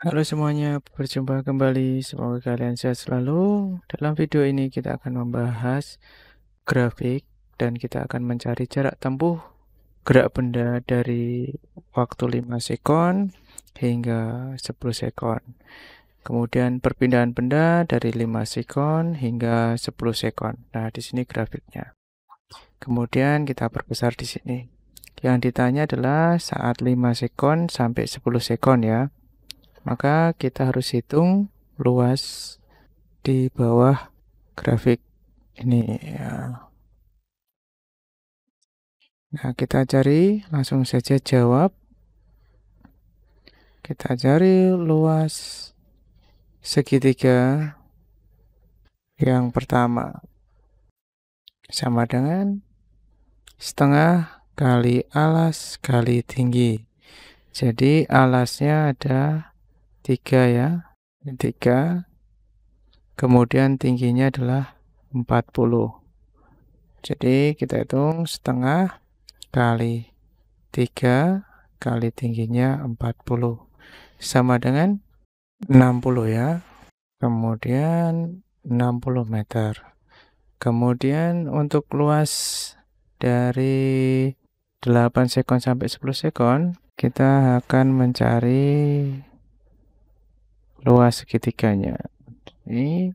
Halo semuanya, berjumpa kembali. Semoga kalian sehat selalu. Dalam video ini kita akan membahas grafik dan kita akan mencari jarak tempuh gerak benda dari waktu 5 sekon hingga 10 sekon. Kemudian perpindahan benda dari 5 sekon hingga 10 sekon. Nah, di sini grafiknya. Kemudian kita perbesar di sini. Yang ditanya adalah saat 5 sekon sampai 10 sekon ya maka kita harus hitung luas di bawah grafik ini ya. Nah, kita cari langsung saja jawab. Kita cari luas segitiga yang pertama sama dengan setengah kali alas kali tinggi. Jadi alasnya ada 3 ya. Ini 3. Kemudian tingginya adalah 40. Jadi kita hitung setengah kali 3 kali tingginya 40. Sama dengan 60 ya. Kemudian 60 meter. Kemudian untuk luas dari 8 sekon sampai 10 sekon, kita akan mencari luas segitiganya. Ini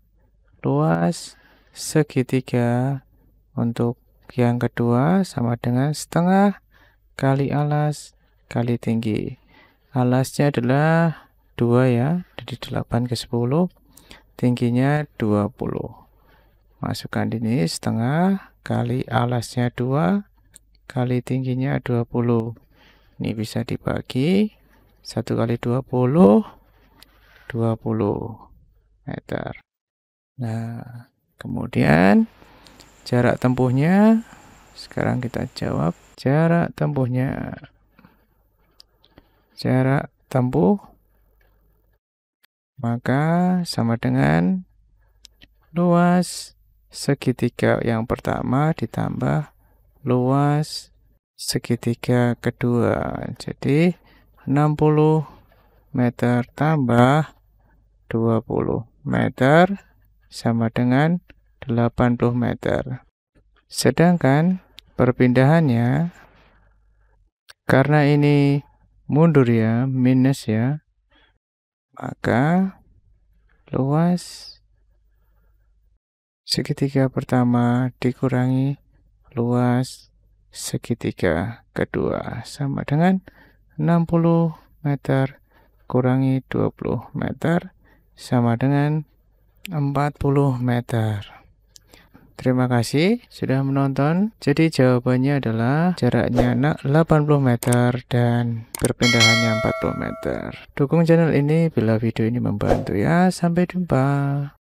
luas segitiga untuk yang kedua sama dengan setengah kali alas kali tinggi. Alasnya adalah 2 ya, jadi 8 ke 10, tingginya 20. Masukkan ini setengah kali alasnya 2 kali tingginya 20. Ini bisa dibagi 1 kali 20 20 meter. Nah, kemudian jarak tempuhnya sekarang kita jawab jarak tempuhnya. Jarak tempuh maka sama dengan luas segitiga yang pertama ditambah luas segitiga kedua. Jadi 60 meter tambah 20 meter sama dengan 80 meter. Sedangkan perpindahannya karena ini mundur ya, minus ya, maka luas segitiga pertama dikurangi luas segitiga kedua sama dengan 60 meter kurangi 20 meter sama dengan 40 meter. Terima kasih sudah menonton. Jadi jawabannya adalah jaraknya 80 meter dan perpindahannya 40 meter. Dukung channel ini bila video ini membantu ya. Sampai jumpa.